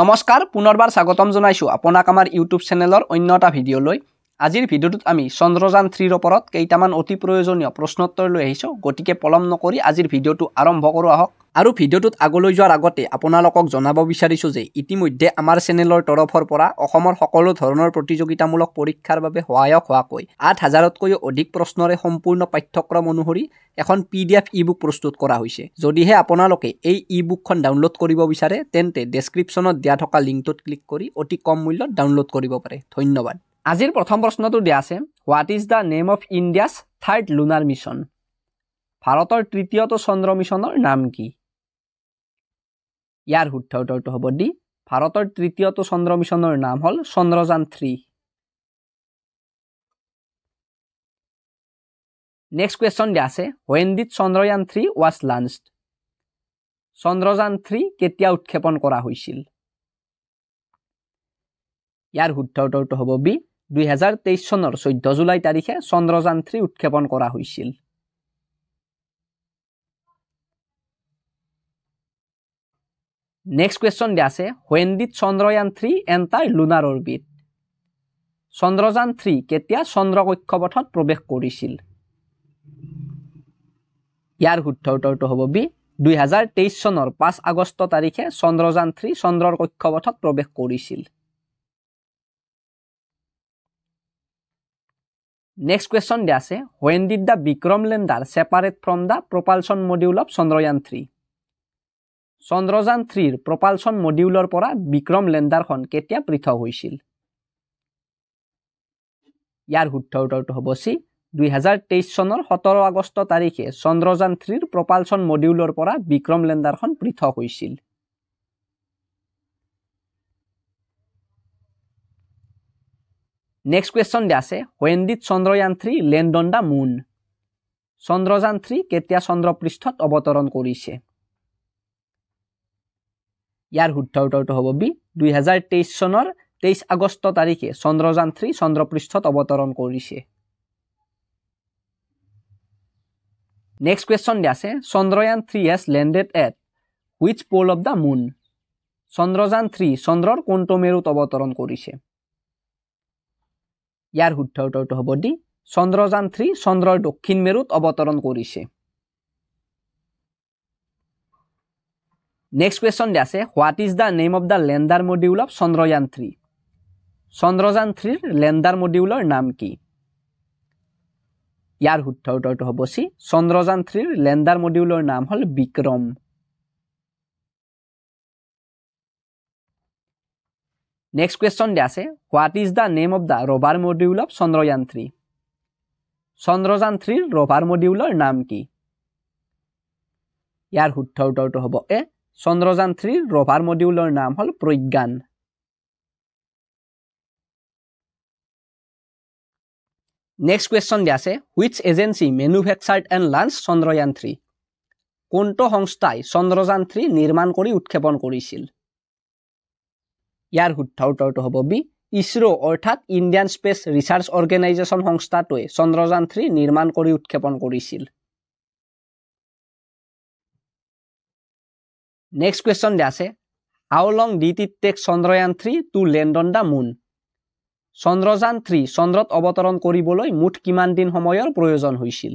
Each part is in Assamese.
নমস্কাৰ পুনৰবাৰ স্বাগতম জনাইছোঁ আপোনাক আমাৰ ইউটিউব চেনেলৰ অন্য এটা ভিডিঅ'লৈ আজিৰ ভিডিঅ'টোত আমি চন্দ্ৰযান থ্ৰীৰ ওপৰত কেইটামান অতি প্ৰয়োজনীয় প্ৰশ্নোত্তৰ লৈ আহিছোঁ গতিকে পলম নকৰি আজিৰ ভিডিঅ'টো আৰম্ভ কৰোঁ আহক আৰু ভিডিঅ'টোত আগলৈ যোৱাৰ আগতে আপোনালোকক জনাব বিচাৰিছোঁ যে ইতিমধ্যে আমাৰ চেনেলৰ তৰফৰ পৰা অসমৰ সকলো ধৰণৰ প্ৰতিযোগিতামূলক পৰীক্ষাৰ বাবে সহায়ক হোৱাকৈ আঠ হাজাৰতকৈও অধিক প্ৰশ্নৰে সম্পূৰ্ণ পাঠ্যক্ৰম অনুসৰি এখন P D F e book প্ৰস্তুত কৰা হৈছে যদিহে আপোনালোকে এই ই বুকখন ডাউনলোড কৰিব বিচাৰে তেন্তে ডেছক্ৰিপশ্যনত দিয়া থকা লিংকটোত ক্লিক কৰি অতি কম মূল্যত ডাউনলোড কৰিব পাৰে ধন্যবাদ আজিৰ প্ৰথম প্ৰশ্নটো দিয়া আছে what is the name of India's third lunar mission ভাৰতৰ তৃতীয়টো চন্দ্ৰ মিছনৰ নাম কি ইয়াৰ শুদ্ধ উত্তৰটো হ'ব দি ভাৰতৰ তৃতীয়টো চন্দ্ৰ মিছনৰ নাম হ'ল চন্দ্ৰযান থ্ৰী নেক্সট কুৱেশ্যন দিয়া আছে when did Chandrayaan three was launched Chandrayaan three কেতিয়া উৎক্ষেপন কৰা হৈছিল ইয়াৰ শুদ্ধ উত্তৰটো হ'ব বি দুহেজাৰ তেইছ চনৰ চৈধ্য জুলাই তাৰিখে চন্দ্ৰযান থ্ৰী উৎক্ষেপন কৰা হৈছিল নেক্সট কুৱেশ্যন দিয়া আছে when did Chandrayaan three enter lunar orbit Chandrayaan three কেতিয়া চন্দ্ৰ কক্ষপথত প্ৰৱেশ কৰিছিল ইয়াৰ শুদ্ধ উত্তৰটো হ'ব বি দুহেজাৰ তেইছ চনৰ পাঁচ আগষ্ট তাৰিখে চন্দ্ৰযান থ্ৰী চন্দ্ৰৰ কক্ষপথত প্ৰৱেশ কৰিছিল নেক্সট কুৱেশ্যন দিয়া আছে when did the Vikram lander separate from the propulsion module of Chandrayaan three Chandrayaan থ্ৰীৰ প্ৰপালচন মডিউলৰ পৰা বিক্ৰম লেণ্ডাৰখন কেতিয়া পৃথক হৈছিল ইয়াৰ শুদ্ধ উত্তৰটো হ'ব চি দুহেজাৰ তেইছ চনৰ সোতৰ আগষ্ট তাৰিখে চন্দ্ৰযান থ্ৰীৰ প্ৰপালচন মডিউলৰ পৰা বিক্ৰম লেণ্ডাৰখন পৃথক হৈছিল নেক্সট কুৱেশ্যন দিয়া আছে when did Chandrayaan three land on the moon Chandrayaan three কেতিয়া চন্দ্ৰপৃষ্ঠত অৱতৰণ কৰিছে ইয়াৰ শুদ্ধ উত্তৰটো হ'ব বি দুহেজাৰ তেইছ চনৰ তেইছ আগষ্ট তাৰিখে চন্দ্ৰযান থ্ৰী চন্দ্ৰপৃষ্ঠত অৱতৰণ কৰিছে নেক্সট কুৱেশ্যন দিয়া আছে Chandrayaan three has landed at which pole of the moon Chandrayaan three চন্দ্ৰৰ কোনটো মেৰুত অৱতৰণ কৰিছে ইয়াৰ শুদ্ধ উত্তৰটো হ'ব দি চন্দ্ৰযান থ্ৰী চন্দ্ৰৰ দক্ষিণ মেৰুত অৱতৰণ কৰিছে নেক্সট কুৱেশ্যন দিয়া আছে what is the name of the lander module of Chandrayaan three Chandrayaan থ্ৰীৰ লেণ্ডাৰ মডিউলৰ নাম কি ইয়াৰ শুদ্ধ উত্তৰটো হ'ব চি চন্দ্ৰযান থ্ৰীৰ লেণ্ডাৰ মডিউলৰ নাম হ'ল বিক্ৰম নেক্সট কুৱেশ্যন দিয়া আছে what is the name of the ৰবাৰ module of Chandrayaan three Chandrayaan থ্ৰীৰ ৰবাৰ মডিউলৰ নাম কি ইয়াৰ শুদ্ধ উত্তৰটো হ'ব এ চন্দ্ৰযান থ্ৰীৰ ৰভাৰ মডিউলৰ নাম হ'ল প্ৰজ্ঞান নেক্সট কুৱেশ্যন দিয়া আছে which agency manufactured and launch Chandrayaan three কোনটো সংস্থাই চন্দ্ৰযান থ্ৰী নিৰ্মাণ কৰি উৎক্ষেপণ কৰিছিল ইয়াৰ শুদ্ধ উত্তৰটো হ'ব বি ইছৰো অৰ্থাৎ ইণ্ডিয়ান স্পেচ ৰিচাৰ্চ অৰ্গেনাইজেশ্যন সংস্থাটোৱে চন্দ্ৰযান থ্ৰী নিৰ্মাণ কৰি উৎক্ষেপণ কৰিছিল নেক্সট কুৱেশ্যন দিয়া আছে how long did it take Chandrayaan three to land on the moon Chandrayaan three চন্দ্ৰত অৱতৰণ কৰিবলৈ মুঠ কিমান দিন সময়ৰ প্ৰয়োজন হৈছিল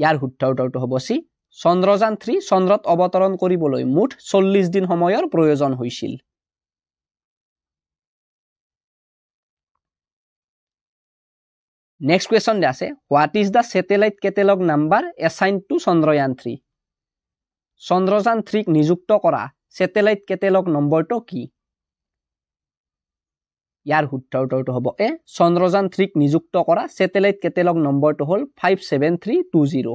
ইয়াৰ শুদ্ধ উত্তৰটো হ'ব চি চন্দ্ৰযান থ্ৰী চন্দ্ৰত অৱতৰণ কৰিবলৈ মুঠ চল্লিছ দিন সময়ৰ প্ৰয়োজন হৈছিল নেক্সট কুৱেশ্যন দিয়া আছে what is the satellite catalogue number assign to Chandrayaan three Chandrayaan থ্ৰীক নিযুক্ত কৰা ছেটেলাইট কেটেলগ নম্বৰটো কি ইয়াৰ শুদ্ধ উত্তৰটো হ'ব এ চন্দ্ৰযান থ্ৰীক নিযুক্ত কৰা ছেটেলাইট কেটেলগ নম্বৰটো হ'ল five seven three two zero'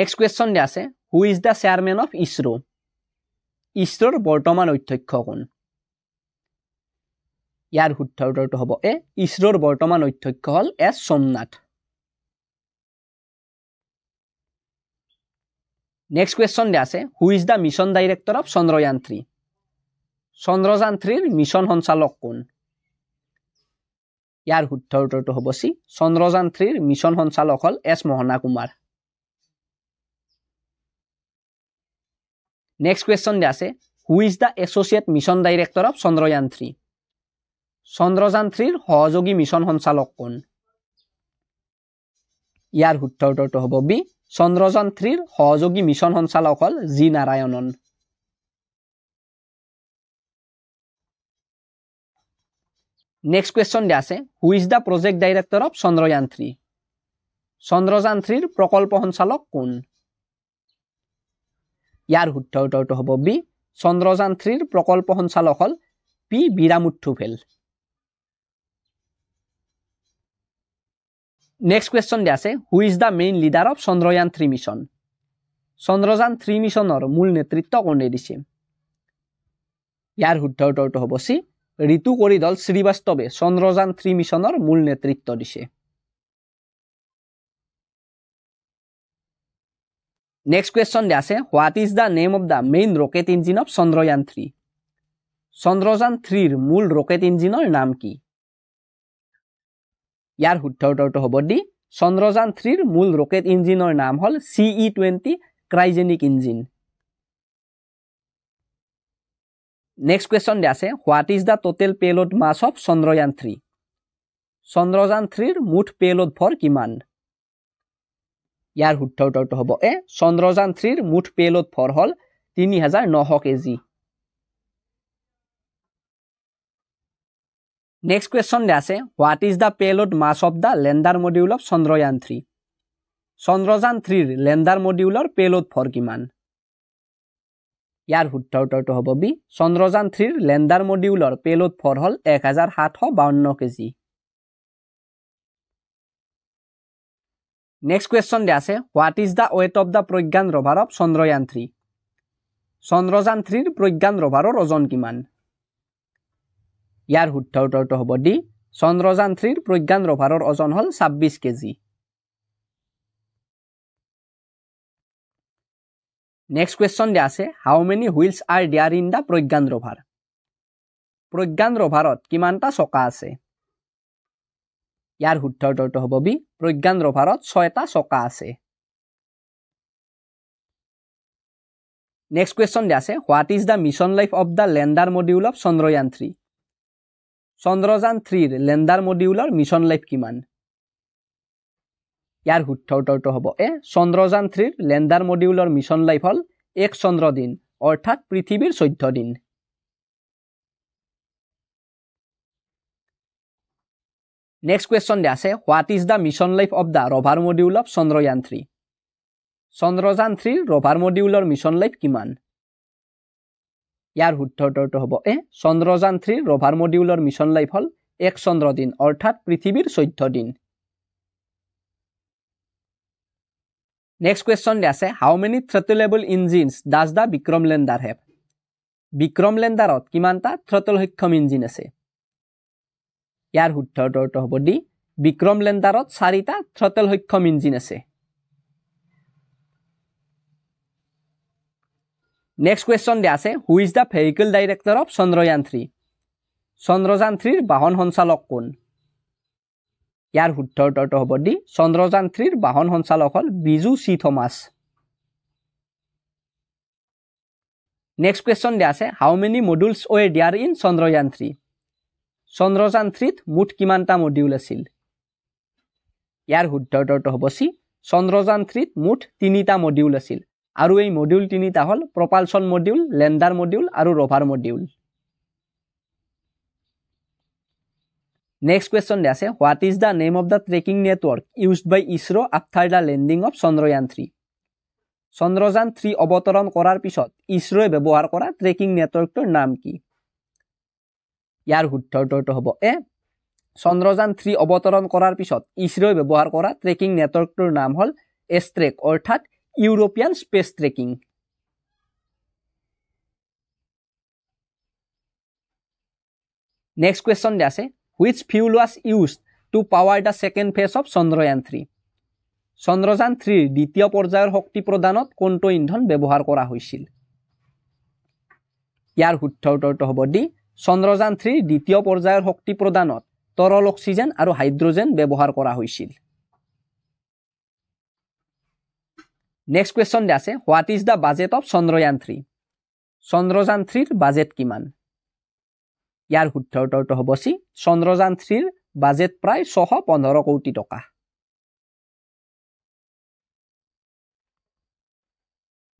next question দিয়া আছে হু ইজ দ্য চেয়াৰমেন অফ ইছৰো ইছৰোৰ বৰ্তমান অধ্যক্ষ কোন ইয়াৰ শুদ্ধ উত্তৰটো হ'ব এ ইছৰোৰ বৰ্তমান অধ্যক্ষ হ'ল এছ সোমনাথ নেক্সট কুৱেশ্যন দিয়া আছে who is the mission director of Chandrayaan three Chandrayaan থ্ৰীৰ মিছন সঞ্চালক কোন ইয়াৰ শুদ্ধ উত্তৰটো হ'ব চি চন্দ্ৰযান থ্ৰীৰ মিছন সঞ্চালক হ'ল S Mohana Kumar next question দিয়া আছে who is the associate mission director of Chandrayaan three Chandrayaan থ্ৰীৰ সহযোগী মিছন সঞ্চালক কোন ইয়াৰ শুদ্ধ উত্তৰটো হ'ব বি চন্দ্ৰযান থ্ৰীৰ সহযোগী মিছন সঞ্চালক হ'ল জি নাৰায়ণন নেক্সট কুৱেশ্যন দিয়া আছে who is the project director of Chandrayaan three Chandrayaan থ্ৰীৰ প্ৰকল্প সঞ্চালক কোন ইয়াৰ শুদ্ধ উত্তৰটো হ'ব বি চন্দ্ৰযান থ্ৰীৰ প্ৰকল্প সঞ্চালক হ'ল পি বিৰামুথুভেল নেক্সট কুৱেশ্যন দিয়া আছে who is the main leader of Chandrayaan three mission Chandrayaan three মিছনৰ মূল নেতৃত্ব কোনে দিছে ইয়াৰ শুদ্ধ উত্তৰটো হ'ব চি ঋতু কৰিদল শ্ৰীবাস্তৱে চন্দ্ৰযান থ্ৰী মিছনৰ মূল নেতৃত্ব দিছে নেক্সট কুৱেশ্যন দিয়া আছে what is the name of the main rocket engine of Chandrayaan three Chandrayaan থ্ৰীৰ মূল ৰকেট ইঞ্জিনৰ নাম কি ইয়াৰ শুদ্ধ উত্তৰটো হ'ব ডি চন্দ্ৰযান থ্ৰীৰ মূল ৰকেট ইঞ্জিনৰ নাম হ'ল C E twenty cryogenic engine next question দিয়া আছে what is the total payload mass of Chandrayaan three Chandrayaan থ্ৰীৰ মুঠ পেলড ভৰ কিমান ইয়াৰ শুদ্ধ উত্তৰটো হ'ব এ চন্দ্ৰযান থ্ৰীৰ মুঠ পেলড ভৰ হ'ল তিনি হাজাৰ নশ কেজি নেক্সট কুৱেশ্যন আছে what is the payload mass of the lander module of Chandrayaan three Chandrayaan থ্ৰীৰ লেণ্ডাৰ মডিউলৰ পেলড ফৰ কিমান ইয়াৰ শুদ্ধ উত্তৰটো হ'ব বি চন্দ্ৰযান থ্ৰীৰ লেণ্ডাৰ মডিউলৰ পেলড ফৰ হ'ল এক হাজাৰ সাতশ বাৱন্ন কেজি নেক্সট কুৱেশ্যন আছে what is the weight of the Pragyan rover of Chandrayaan three Chandrayaan থ্ৰীৰ প্ৰজ্ঞান ৰভাৰৰ ওজন কিমান ইয়াৰ শুদ্ধ উত্তৰটো হ'ব ডি চন্দ্ৰযান থ্ৰীৰ প্ৰজ্ঞান ৰভাৰৰ ওজন হ'ল ছাব্বিছ কেজি নেক্সট কুৱেশ্যন দিয়া আছে how many wheels are there in the Pragyan rover Pragyan ৰভাৰত কিমানটা চকা আছে ইয়াৰ শুদ্ধ উত্তৰটো হ'ব বি প্ৰজ্ঞান ৰভাৰত ছয়টা চকা আছে নেক্সট কুৱেশ্যন দিয়া আছে what is the mission life of the lander module of Chandrayaan three Chandrayaan থ্ৰীৰ লেণ্ডাৰ মডিউলৰ মিছন লাইফ কিমান ইয়াৰ শুদ্ধ উত্তৰটো হ'ব এ চন্দ্ৰযান থ্ৰীৰ লেণ্ডাৰ মডিউলৰ মিছন লাইফ হ'ল এক চন্দ্ৰ দিন অৰ্থাৎ পৃথিৱীৰ চৈধ্য দিন নেক্সট কুৱেশ্যন দিয়া আছে what is the mission life of the rover module of Chandrayaan three Chandrayaan থ্ৰীৰ ৰভাৰ মডিউলৰ মিছন লাইফ কিমান ইয়াৰ শুদ্ধ উত্তৰটো হ'ব এ চন্দ্ৰযান থ্ৰীৰ ৰভাৰ মডিউলৰ মিছন লাইফ হ'ল এক চন্দ্ৰ দিন অৰ্থাৎ পৃথিৱীৰ চৈধ্য দিন নেক্সট কুৱেশ্যন দিয়া আছে how many throttleable engines does the Vikram lander have Vikram লেণ্ডাৰত কিমানটা থ্ৰেটল সক্ষম ইঞ্জিন আছে ইয়াৰ শুদ্ধ উত্তৰটো হ'ব দি বিক্ৰম লেণ্ডাৰত চাৰিটা থ্ৰেটল সক্ষম ইঞ্জিন আছে নেক্সট কুৱেশ্যন দিয়া আছে who is the vehicle director of Chandrayaan three Chandrayaan থ্ৰীৰ বাহন সঞ্চালক কোন ইয়াৰ শুদ্ধ উত্তৰটো হ'ব দি চন্দ্ৰযান থ্ৰীৰ বাহন সঞ্চালক হ'ল Biju C Thomas next question দিয়া আছে how many modules were there in Chandrayaan three Chandrayaan থ্ৰীত মুঠ কিমানটা মডিউল আছিল ইয়াৰ শুদ্ধ উত্তৰটো হ'ব চি চন্দ্ৰযান থ্ৰীত মুঠ তিনিটা মডিউল আছিল আৰু এই মডিউল তিনিটা হ'ল প্ৰপালচন মডিউল লেণ্ডাৰ মডিউল আৰু ৰভাৰ মডিউল নেক্সট কুৱেশ্যন দি আছে what is the name of the tracking network use by ISRO' after the landing of Chandrayaan three Chandrayaan three অৱতৰণ কৰাৰ পিছত ইছৰোৱে ব্যৱহাৰ কৰা ট্ৰেকিং নেটৱৰ্কটোৰ নাম কি ইয়াৰ শুদ্ধ উত্তৰটো হ'ব এ চন্দ্ৰযান থ্ৰী অৱতৰণ কৰাৰ পিছত ইছৰোৱে ব্যৱহাৰ কৰা ট্ৰেকিং নেটৱৰ্কটোৰ নাম হ'ল এষ্ট্ৰেক অৰ্থাৎ European space tracking next question দিয়া আছে which fuel was use to power the second phase of Chandrayaan three Chandrayaan থ্ৰীৰ দ্বিতীয় পৰ্যায়ৰ শক্তি প্ৰদানত কোনটো ইন্ধন ব্যৱহাৰ কৰা হৈছিল ইয়াৰ শুদ্ধ উত্তৰটো হ'ব দি চন্দ্ৰযান থ্ৰীৰ দ্বিতীয় পৰ্যায়ৰ শক্তি প্ৰদানত তৰল অক্সিজেন আৰু হাইড্ৰজেন ব্যৱহাৰ কৰা হৈছিল নেক্সট কুৱেশ্যন দিয়া আছে what is the budget of Chandrayaan three Chandrayaan থ্ৰীৰ বাজেট কিমান ইয়াৰ শুদ্ধ উত্তৰটো হ'ব চি চন্দ্ৰযান থ্ৰীৰ বাজেট প্ৰায় ছশ পোন্ধৰ কোটি টকা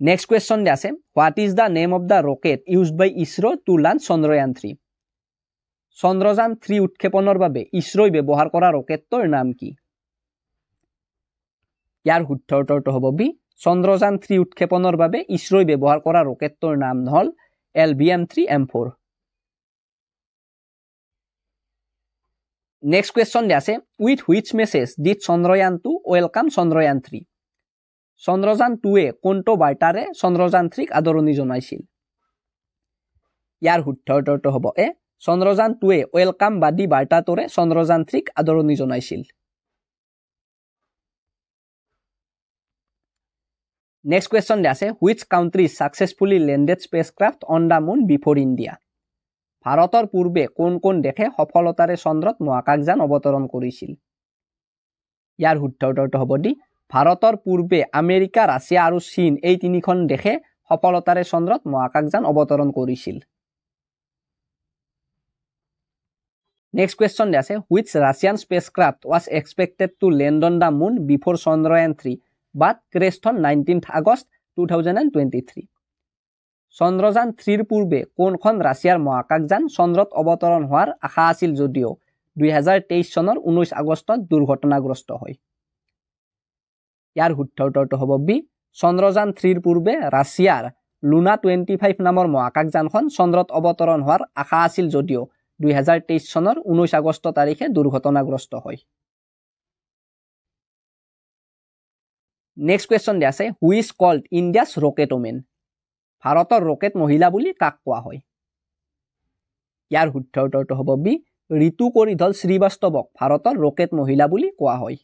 নেক্সট কুৱেশ্যন দিয়া আছে what is the name of the rocket use by ISRO' to launch Chandrayaan three Chandrayaan three উৎক্ষেপণৰ বাবে ইছৰ'ই ব্যৱহাৰ কৰা ৰকেটটোৰ নাম কি ইয়াৰ শুদ্ধ উত্তৰটো হ'ব বি চন্দ্ৰযান থ্ৰী উৎক্ষেপণৰ বাবে ইছৰই ব্যৱহাৰ কৰা ৰকেটটোৰ নাম হ'ল L V M three M four next question দিয়া আছে with which message did Chandrayaan two welcome Chandrayaan three Chandrayaan টুৱে কোনটো বাৰ্তাৰে চন্দ্ৰযান থ্ৰীক আদৰণি জনাইছিল ইয়াৰ শুদ্ধ উত্তৰটো হ'ব এ চন্দ্ৰযান টুৱে ৱেলকাম বাদী বাৰ্তাটোৰে চন্দ্ৰযান থ্ৰীক আদৰণি জনাইছিল নেক্সট কুৱেশ্যন কুৱেশ্যনটো আছে which countries successfully landed spacecraft on the moon before India ভাৰতৰ পূৰ্বে কোন কোন দেশে সফলতাৰে চন্দ্ৰত মহাকাশযান অৱতৰণ কৰিছিল ইয়াৰ শুদ্ধ উত্তৰটো হ'ব দি ভাৰতৰ পূৰ্বে আমেৰিকা ৰাছিয়া আৰু চীন এই তিনিখন দেশে সফলতাৰে চন্দ্ৰত মহাকাশযান অৱতৰণ কৰিছিল নেক্সট কুৱেশ্যন কুৱেশ্যনটো আছে which Russian spacecraft was expected to land on the moon before Chandra Chandrayaan three but crashed nineteen August two thousand and twenty three Chandrayaan থ্ৰীৰ পূৰ্বে কোনখন ৰাছিয়াৰ মহাকাশযান চন্দ্ৰত অৱতৰণ হোৱাৰ আশা আছিল যদিও দুহেজাৰ তেইছ চনৰ ঊনৈছ আগষ্টত দুৰ্ঘটনাগ্ৰস্ত হয় ইয়াৰ শুদ্ধ উত্তৰটো হ'ব বি চন্দ্ৰযান থ্ৰীৰ পূৰ্বে ৰাছিয়াৰ লুনা টুৱেণ্টি ফাইভ নামৰ মহাকাশযানখন চন্দ্ৰত অৱতৰণ হোৱাৰ আশা আছিল যদিও দুই হাজাৰ তেইছ চনৰ ঊনৈছ আগষ্ট তাৰিখে দুৰ্ঘটনাগ্ৰস্ত হয় নেক্সট কুৱেশ্যন দিয়া আছে হুই ইজ কল্ড ৰ'কেট ৰকেটমেন ভাৰতৰ ৰকেট মহিলা বুলি কাক কোৱা হয় ইয়াৰ শুদ্ধ উত্তৰটো হ'ব বি ঋতু কৰিধল শ্ৰীবাস্তৱক ভাৰতৰ ৰকেট মহিলা বুলি কোৱা হয়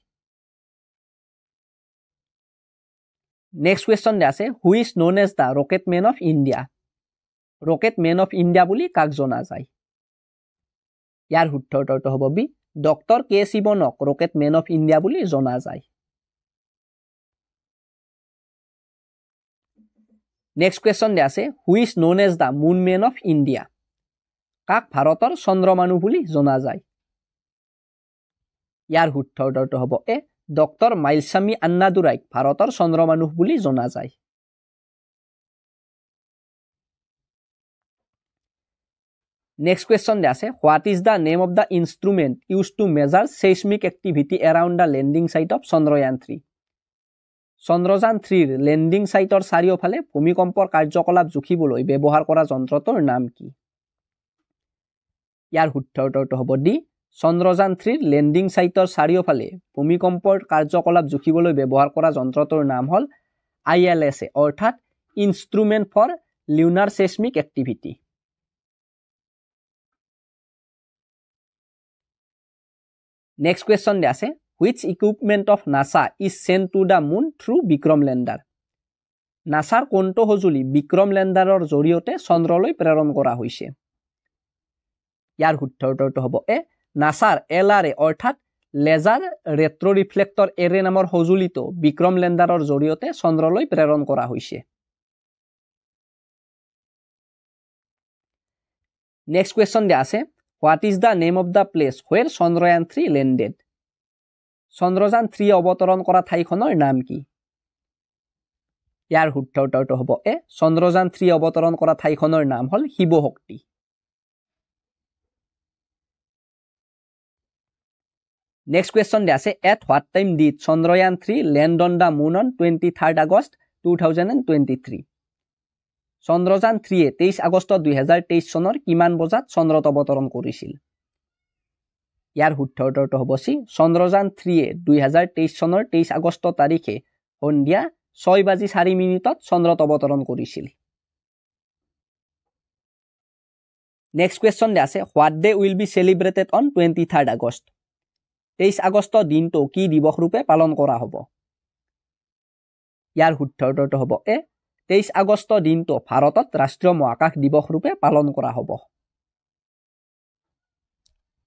নেক্সট কুৱেশ্যন দিয়া আছে who is known as the rocket man of India rocket man of India বুলি কাক জনা যায় ইয়াৰ শুদ্ধ উত্তৰটো হ'ব বি ডক্টৰ কে শিৱনক ৰকেট মেন অফ ইণ্ডিয়া বুলি জনা যায় নেক্সট কুৱেশ্যন দিয়া আছে who's known as the moon man of India কাক ভাৰতৰ চন্দ্ৰ মানুহ বুলি জনা যায় ইয়াৰ শুদ্ধ উত্তৰটো হ'ব এ ডক্টৰ মাইলস্বামী আন্নাদুৰাইক ভাৰতৰ চন্দ্ৰ মানুহ বুলি জনা যায় নেক্সট কুৱেশ্যন দিয়া আছে what is the name of the instrument use to measure seismic activity around the landing site of Chandrayaan three Chandrayaan থ্ৰীৰ লেণ্ডিং ছাইটৰ চাৰিওফালে ভূমিকম্পৰ কাৰ্যকলাপ জুখিবলৈ ব্যৱহাৰ কৰা যন্ত্ৰটোৰ নাম কি ইয়াৰ শুদ্ধ হ'ব দি চন্দ্ৰযান থ্ৰীৰ লেণ্ডিং ছাইটৰ চাৰিওফালে ভূমিকম্পৰ কাৰ্যকলাপ জুখিবলৈ ব্যৱহাৰ কৰা যন্ত্ৰটোৰ নাম হ'ল আই এল এছ এ অৰ্থাৎ instrument for lunar seismic activity next question দিয়া আছে which equipment of NASA is sent to the moon through Vikram lander নাছাৰ কোনটো সঁজুলি বিক্ৰম লেণ্ডাৰৰ জৰিয়তে চন্দ্ৰলৈ প্ৰেৰণ কৰা হৈছে ইয়াৰ শুদ্ধ উত্তৰটো হ'ব এ নাছাৰ এল আৰ এ অৰ্থাৎ লেজাৰ ৰেট্ৰ' ৰিফ্লেক্টৰ এৰে নামৰ সঁজুলিটো বিক্ৰম লেণ্ডাৰৰ জৰিয়তে চন্দ্ৰলৈ প্ৰেৰণ কৰা হৈছে নেক্সট কুৱেশ্যন দিয়া আছে what is the name of the place where Chandrayaan three landed Chandrayaan three অৱতৰণ কৰা ঠাইখনৰ নাম কি ইয়াৰ শুদ্ধ উত্তৰটো হ'ব এ চন্দ্ৰযান থ্ৰী অৱতৰণ কৰা ঠাইখনৰ নাম হ'ল শিৱশক্তি নেক্সট কুৱেশ্যন দিয়া আছে at what time did Chandrayaan three land on the moon on twenty third August two thousand and twenty three Chandrayaan থ্ৰীয়ে তেইছ আগষ্ট দুহেজাৰ তেইছ চনৰ কিমান বজাত চন্দ্ৰত অৱতৰণ কৰিছিল ইয়াৰ শুদ্ধ উত্তৰটো হ'ব চি চন্দ্ৰযান থ্ৰীয়ে দুহেজাৰ তেইছ চনৰ তেইছ আগষ্ট তাৰিখে সন্ধিয়া ছয় বাজি চাৰি মিনিটত চন্দ্ৰত অৱতৰণ কৰিছিল নেক্সট কুৱেশ্যন দে আছে what day will be celebrated on twenty third August তেইছ আগষ্ট দিনটো কি দিৱস ৰূপে পালন কৰা হ'ব ইয়াৰ শুদ্ধ উত্তৰটো হ'ব এ তেইছ আগষ্ট দিনটো ভাৰতত ৰাষ্ট্ৰীয় মহাকাশ দিৱস ৰূপে পালন কৰা হ'ব